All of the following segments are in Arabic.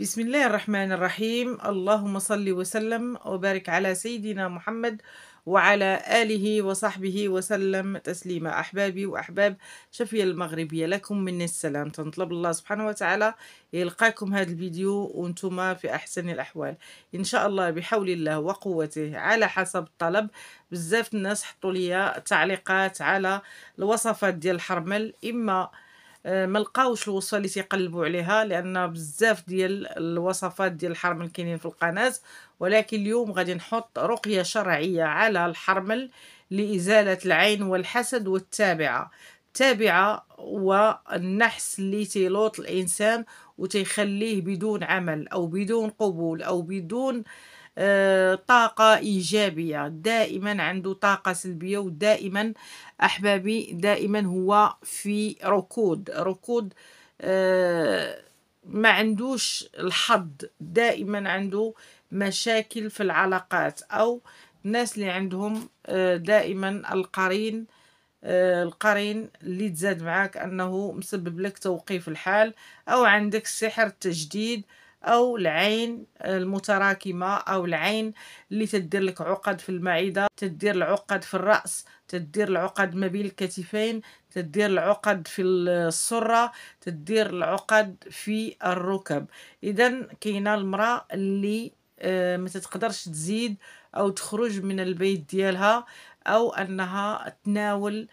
بسم الله الرحمن الرحيم اللهم صل وسلم وبارك على سيدنا محمد وعلى آله وصحبه وسلم تسليما أحبابي وأحباب شفية المغربية لكم من السلام تنطلب الله سبحانه وتعالى يلقاكم هذا الفيديو وانتم في أحسن الأحوال إن شاء الله بحول الله وقوته على حسب الطلب بزاف الناس حطوا لي تعليقات على الوصفات ديال الحرمل إما آه، ما لقاوش الوصفه اللي تيقلبوا عليها لان بزاف ديال الوصفات ديال الحرمل كاينين في القناه ولكن اليوم غادي نحط رقيه شرعيه على الحرمل لازاله العين والحسد والتابعه التابعه والنحس اللي تيلوط الانسان وتيخليه بدون عمل او بدون قبول او بدون آه آه، طاقة إيجابية دائما عنده طاقة سلبية ودائما أحبابي دائما هو في ركود ركود آه، ما عندوش الحظ دائما عنده مشاكل في العلاقات أو الناس اللي عندهم آه، دائما القرين القرين اللي تزاد معاك انه مسبب لك توقيف الحال او عندك سحر التجديد او العين المتراكمه او العين اللي تدير لك عقد في المعده تدير العقد في الراس تدير العقد ما بين الكتفين تدير العقد في السره تدير العقد في الركب اذا كاينه المراه اللي آه، ما تتقدرش تزيد او تخرج من البيت ديالها او انها تناول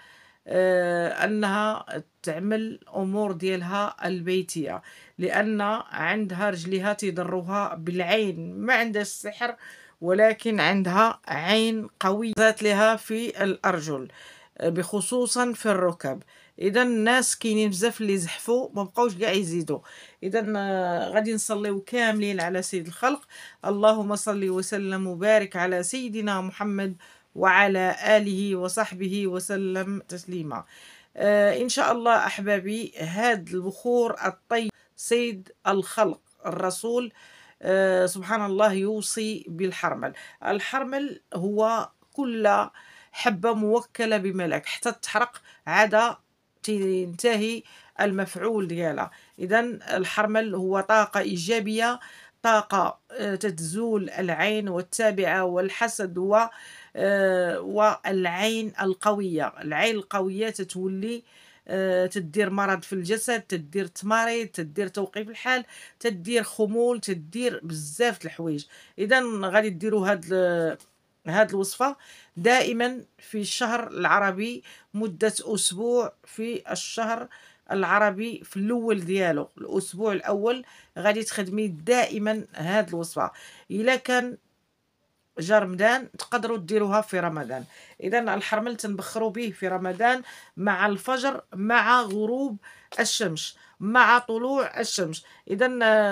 آه، انها تعمل امور ديالها البيتيه لان عندها رجليها تضروها بالعين ما عندها السحر ولكن عندها عين قويه ذات لها في الارجل آه، بخصوصا في الركب اذا الناس كاينين بزاف اللي زحفوا ما بقاوش كاع يزيدوا اذا آه، غادي نصليو كاملين على سيد الخلق اللهم صل وسلم وبارك على سيدنا محمد وعلى آله وصحبه وسلم تسليما آه إن شاء الله أحبابي هذا البخور الطيب سيد الخلق الرسول آه سبحان الله يوصي بالحرمل الحرمل هو كل حبة موكلة بملك حتى تحرق عدا تنتهي المفعول ديالها إذا الحرمل هو طاقة إيجابية طاقة تتزول آه، العين والتابعة والحسد و آه، والعين القوية العين القوية تتولي آه، تدير مرض في الجسد تدير تماريض تدير توقيف الحال تدير خمول تدير بزاف الحوايج اذا غادي ديروا هاد هاد الوصفة دائما في الشهر العربي مدة أسبوع في الشهر العربي في الاول ديالو الاسبوع الاول غادي تخدمي دائما هاد الوصفه الا كان جا رمضان تقدروا ديروها في رمضان اذا الحرمل تنبخروا به في رمضان مع الفجر مع غروب الشمس مع طلوع الشمس اذا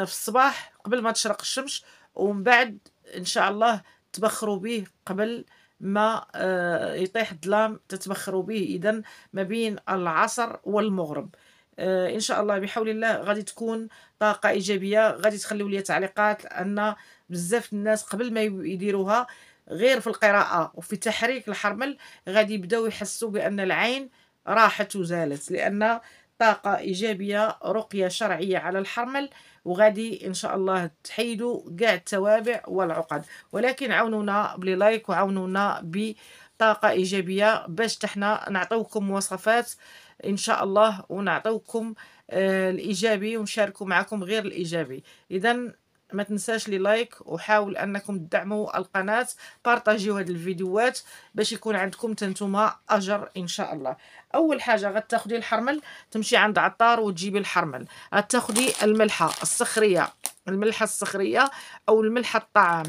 في الصباح قبل ما تشرق الشمس ومن بعد ان شاء الله تبخروا به قبل ما آه، يطيح الظلام تتبخروا به اذا ما بين العصر والمغرب آه، ان شاء الله بحول الله غادي تكون طاقه ايجابيه غادي تخليو لي تعليقات لان بزاف الناس قبل ما يديروها غير في القراءه وفي تحريك الحرمل غادي يبداو يحسوا بان العين راحت وزالت لان طاقه ايجابيه رقيه شرعيه على الحرمل وغادي ان شاء الله تحيدوا كاع التوابع والعقد ولكن عاونونا بلي لايك وعاونونا بطاقه ايجابيه باش تحنا نعطيوكم مواصفات إن شاء الله ونعطوكم آه، الإيجابي ونشاركوا معكم غير الإيجابي إذا ما تنساش لي لايك وحاول انكم تدعموا القناه بارطاجيو هاد الفيديوهات باش يكون عندكم تنتوما اجر ان شاء الله اول حاجه غتاخدي الحرمل تمشي عند عطار وتجيبي الحرمل غتاخدي الملحه الصخريه الملحه الصخريه او الملحه الطعام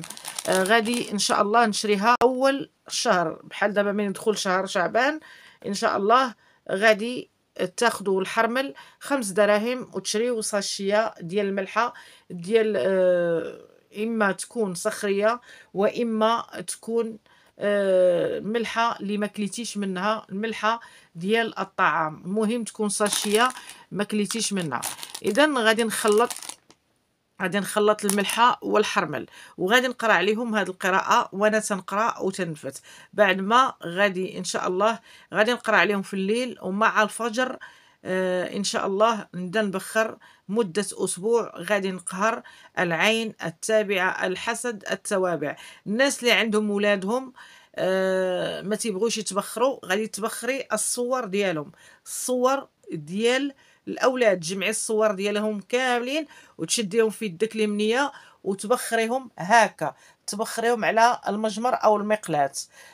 آه، غادي ان شاء الله نشريها اول شهر بحال دابا من يدخل شهر شعبان ان شاء الله غادي تاخذوا الحرمل خمس دراهم وتشريوا ساشيه ديال الملحه ديال آه، اما تكون صخريه واما تكون آه، ملحه اللي ما كليتيش منها الملحه ديال الطعام المهم تكون ساشيه ما كليتيش منها اذا غادي نخلط غادي نخلط الملحه والحرمل وغادي نقرا عليهم هذه القراءه وانا تنقرا وتنفت بعد ما غادي ان شاء الله غادي نقرا عليهم في الليل ومع الفجر آه ان شاء الله نبدا نبخر مده اسبوع غادي نقهر العين التابعه الحسد التوابع الناس اللي عندهم ولادهم آه ما تيبغوش يتبخروا غادي تبخري الصور ديالهم الصور ديال الاولاد جمعي الصور ديالهم كاملين وتشديهم في يدك اليمنيه وتبخريهم هكا تبخريهم على المجمر او المقلاة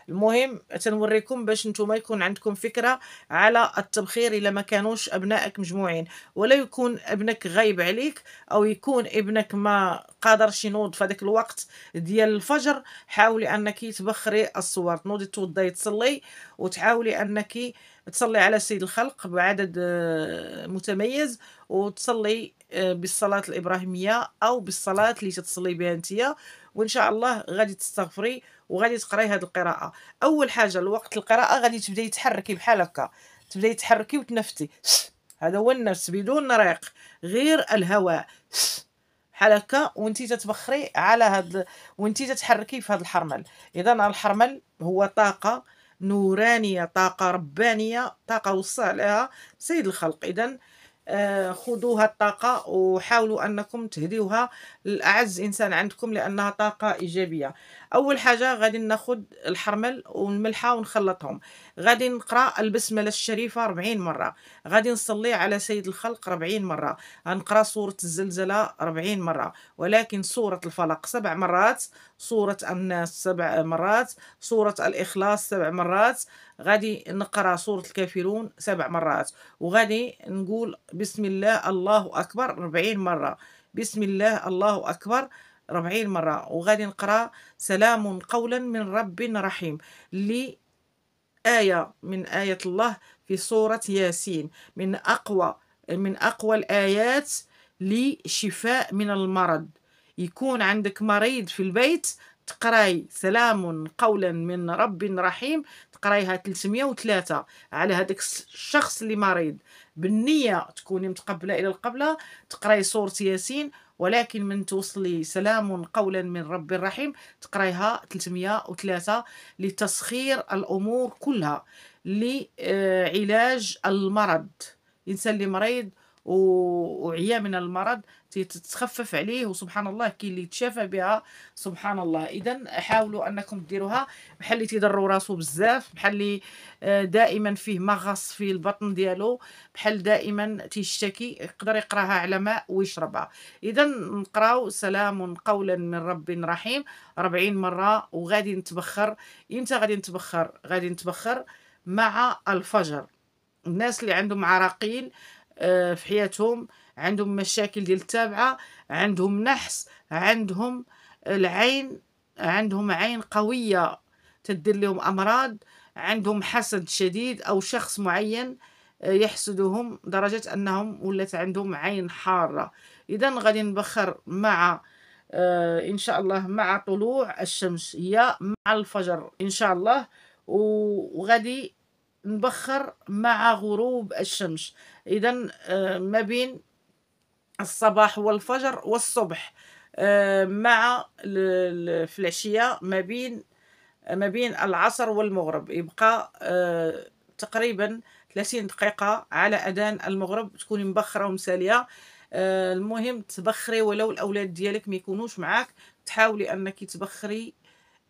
المهم تنوريكم باش نتوما يكون عندكم فكره على التبخير الا ما كانوش ابنائك مجموعين ولا يكون ابنك غايب عليك او يكون ابنك ما قادرش ينوض في هذاك الوقت ديال الفجر حاولي انك تبخري الصور تنوضي توضي تصلي وتحاولي انك تصلي على سيد الخلق بعدد آه، متميز وتصلي آه، بالصلاة الإبراهيمية أو بالصلاة اللي تتصلي بها أنت وإن شاء الله غادي تستغفري وغادي تقراي هذه القراءة أول حاجة الوقت القراءة غادي تبداي تحركي بحال هكا تبداي تحركي وتنفتي هذا هو النفس بدون ريق غير الهواء بحال هكا وانت تتبخري على هاد وانت تتحركي في هاد الحرمل اذا الحرمل هو طاقه نورانية طاقة ربانية طاقة وصى لها سيد الخلق إذا آه، خذوها الطاقة وحاولوا أنكم تهديوها لأعز إنسان عندكم لأنها طاقة إيجابية أول حاجة غادي ناخد الحرمل والملحة ونخلطهم غادي نقرأ البسملة الشريفة 40 مرة غادي نصلي على سيد الخلق 40 مرة غنقرأ سورة الزلزلة 40 مرة ولكن سورة الفلق سبع مرات سورة الناس سبع مرات سورة الإخلاص سبع مرات غادي نقرا سورة الكافرون سبع مرات وغادي نقول بسم الله الله أكبر ربعين مرة بسم الله الله أكبر ربعين مرة وغادي نقرا سلام قولا من رب رحيم لي آية من آية الله في سورة ياسين من أقوى من أقوى الآيات لشفاء من المرض يكون عندك مريض في البيت تقراي سلام قولا من رب رحيم تقرايها 303 على هذاك الشخص اللي مريض بالنية تكوني متقبلة إلى القبلة تقراي سورة ياسين ولكن من توصلي سلام قولا من رب رحيم تقرايها 303 لتسخير الأمور كلها لعلاج المرض الإنسان اللي مريض وعيا من المرض تتخفف عليه وسبحان الله كاين اللي تشافى بها سبحان الله اذا حاولوا انكم ديروها بحال اللي تيضروا راسو بزاف بحال اللي آه، دائما فيه مغص في البطن ديالو بحال دائما تيشتكي يقدر يقراها على ماء ويشربها اذا نقراو سلام قولا من رب رحيم 40 مره وغادي نتبخر امتى غادي نتبخر غادي نتبخر مع الفجر الناس اللي عندهم عراقيل آه، في حياتهم عندهم مشاكل ديال التابعة عندهم نحس عندهم العين عندهم عين قوية تدير لهم أمراض عندهم حسد شديد أو شخص معين آه، يحسدهم درجة أنهم ولات عندهم عين حارة إذا غادي نبخر مع آه، إن شاء الله مع طلوع الشمس هي مع الفجر إن شاء الله وغادي مبخر مع غروب الشمس إذا آه، ما بين الصباح والفجر والصبح آه، مع في العشية ما بين ما بين العصر والمغرب يبقى آه، تقريبا 30 دقيقة على أذان المغرب تكوني مبخرة ومسالية المهم تبخري ولو الأولاد ديالك ما يكونوش معاك تحاولي أنك تبخري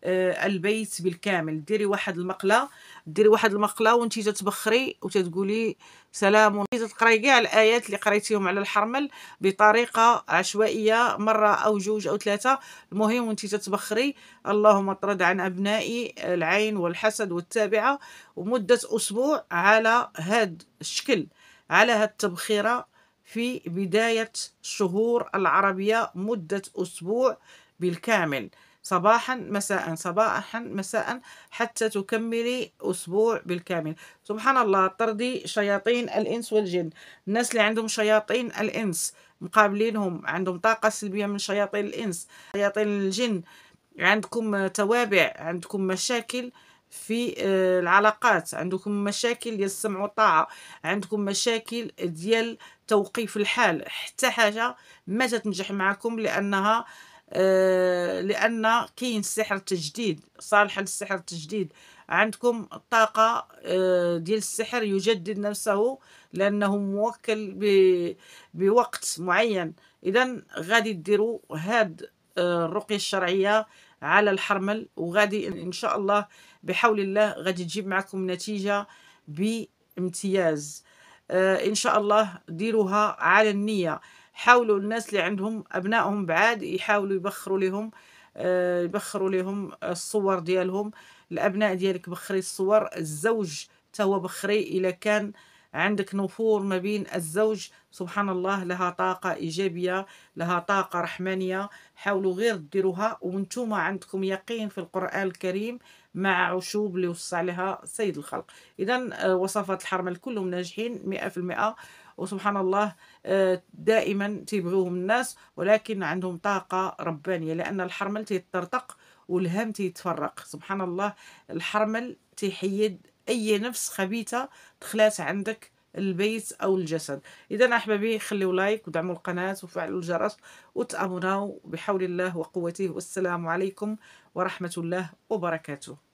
آه، البيت بالكامل ديري واحد المقله ديري واحد المقله وانت تتبخري وتتقولي سلام تقراي كاع الايات اللي قريتيهم على الحرمل بطريقه عشوائيه مره او جوج او ثلاثه المهم وانت تتبخري اللهم اطرد عن ابنائي العين والحسد والتابعه ومده اسبوع على هاد الشكل على هاد التبخيره في بدايه الشهور العربيه مده اسبوع بالكامل صباحا مساء صباحا مساء حتى تكملي أسبوع بالكامل سبحان الله طردي شياطين الإنس والجن الناس اللي عندهم شياطين الإنس مقابلينهم عندهم طاقة سلبية من شياطين الإنس شياطين الجن عندكم توابع عندكم مشاكل في آه، العلاقات عندكم مشاكل ديال السمع والطاعه عندكم مشاكل ديال توقيف الحال حتى حاجه ما تتنجح معكم لانها آه، لان كاين سحر تجديد صالح للسحر التجديد عندكم الطاقة آه، ديال السحر يجدد نفسه لأنه موكل بوقت معين إذا غادي ديروا هاد آه، الرقية الشرعية على الحرمل وغادي إن شاء الله بحول الله غادي تجيب معكم نتيجة بامتياز إن شاء الله ديروها على النية حاولوا الناس اللي عندهم أبنائهم بعاد يحاولوا يبخروا لهم آه، يبخروا لهم الصور ديالهم الأبناء ديالك بخري الصور الزوج هو بخري إلا كان عندك نفور ما بين الزوج سبحان الله لها طاقة إيجابية لها طاقة رحمانية حاولوا غير ديروها وانتم عندكم يقين في القرآن الكريم مع عشوب اللي وصى عليها سيد الخلق إذا آه، وصفات الحرمة كلهم ناجحين مئة في المئة وسبحان الله آه، دائما تيبغيوهم الناس ولكن عندهم طاقة ربانية لأن الحرمل تيترتق والهام تيتفرق سبحان الله الحرمل تيحيد أي نفس خبيثة دخلات عندك البيت أو الجسد إذا أحبابي خليوا لايك ودعموا القناة وفعلوا الجرس وتأمنوا بحول الله وقوته والسلام عليكم ورحمة الله وبركاته